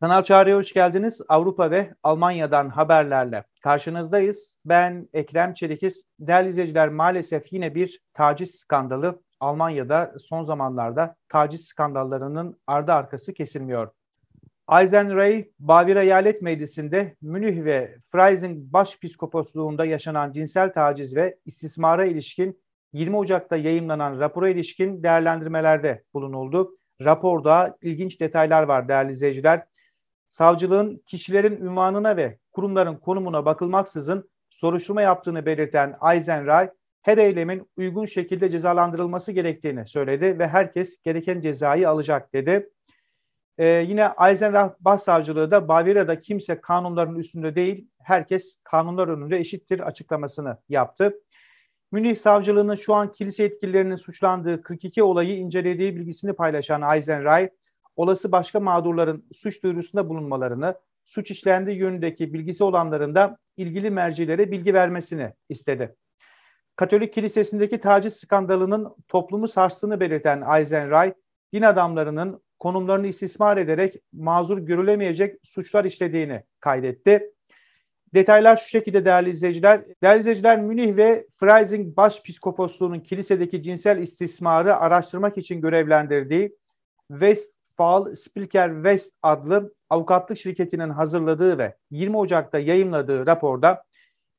Kanal Çağrı'ya hoş geldiniz. Avrupa ve Almanya'dan haberlerle karşınızdayız. Ben Ekrem Çelikiz. Değerli izleyiciler maalesef yine bir taciz skandalı Almanya'da son zamanlarda taciz skandallarının ardı arkası kesilmiyor. Eisenrey, Bavira Eyalet Meclisi'nde Münih ve Freising Başpiskoposluğunda yaşanan cinsel taciz ve istismara ilişkin 20 Ocak'ta yayınlanan rapora ilişkin değerlendirmelerde bulunuldu. Raporda ilginç detaylar var değerli izleyiciler. Savcılığın kişilerin ünvanına ve kurumların konumuna bakılmaksızın soruşturma yaptığını belirten Eisenreich, her eylemin uygun şekilde cezalandırılması gerektiğini söyledi ve herkes gereken cezayı alacak dedi. Ee, yine Eisenreich Başsavcılığı da Bavyera'da kimse kanunların üstünde değil, herkes kanunlar önünde eşittir açıklamasını yaptı. Münih Savcılığı'nın şu an kilise yetkililerinin suçlandığı 42 olayı incelediği bilgisini paylaşan Eisenreich, olası başka mağdurların suç duyurusunda bulunmalarını, suç işlendiği yönündeki bilgisi olanların da ilgili mercilere bilgi vermesini istedi. Katolik kilisesindeki taciz skandalının toplumu sarstığını belirten Eisenreich, din adamlarının konumlarını istismar ederek mazur görülemeyecek suçlar işlediğini kaydetti. Detaylar şu şekilde değerli izleyiciler. Değerli izleyiciler Münih ve Freising Başpiskoposluğu'nun kilisedeki cinsel istismarı araştırmak için görevlendirdiği Westfall Spilker West adlı avukatlık şirketinin hazırladığı ve 20 Ocak'ta yayımladığı raporda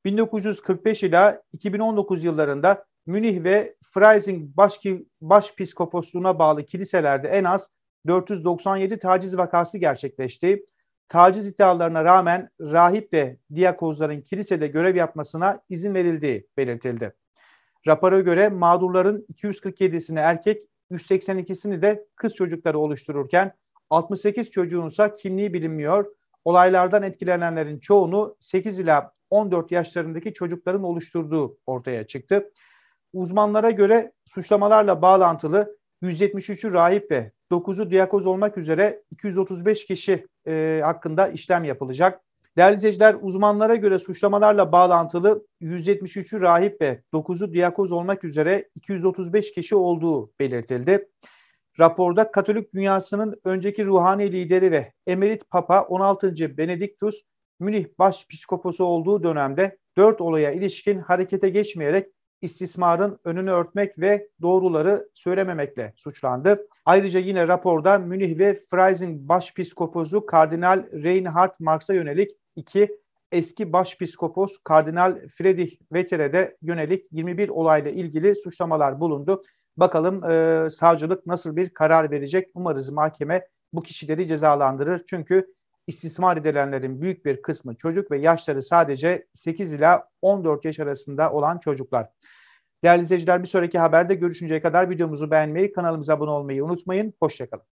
1945 ila 2019 yıllarında Münih ve Freising baş, Başpiskoposluğu'na bağlı kiliselerde en az 497 taciz vakası gerçekleşti taciz iddialarına rağmen rahip ve diyakozların kilisede görev yapmasına izin verildiği belirtildi. Rapora göre mağdurların 247'sini erkek, 182'sini de kız çocukları oluştururken 68 çocuğunsa kimliği bilinmiyor. Olaylardan etkilenenlerin çoğunu 8 ila 14 yaşlarındaki çocukların oluşturduğu ortaya çıktı. Uzmanlara göre suçlamalarla bağlantılı 173'ü rahip ve 9'u diyakoz olmak üzere 235 kişi e, hakkında işlem yapılacak. Değerli izleyiciler uzmanlara göre suçlamalarla bağlantılı 173'ü rahip ve 9'u diyakoz olmak üzere 235 kişi olduğu belirtildi. Raporda Katolik dünyasının önceki ruhani lideri ve Emerit Papa 16. Benediktus Münih Başpiskoposu olduğu dönemde 4 olaya ilişkin harekete geçmeyerek istismarın önünü örtmek ve doğruları söylememekle suçlandı. Ayrıca yine raporda Münih ve Freising Başpiskoposu Kardinal Reinhard Marx'a yönelik iki eski başpiskopos Kardinal Friedrich Wetter'e de yönelik 21 olayla ilgili suçlamalar bulundu. Bakalım e, savcılık nasıl bir karar verecek? Umarız mahkeme bu kişileri cezalandırır. Çünkü istismar edilenlerin büyük bir kısmı çocuk ve yaşları sadece 8 ila 14 yaş arasında olan çocuklar. Değerli izleyiciler bir sonraki haberde görüşünceye kadar videomuzu beğenmeyi, kanalımıza abone olmayı unutmayın. Hoşçakalın.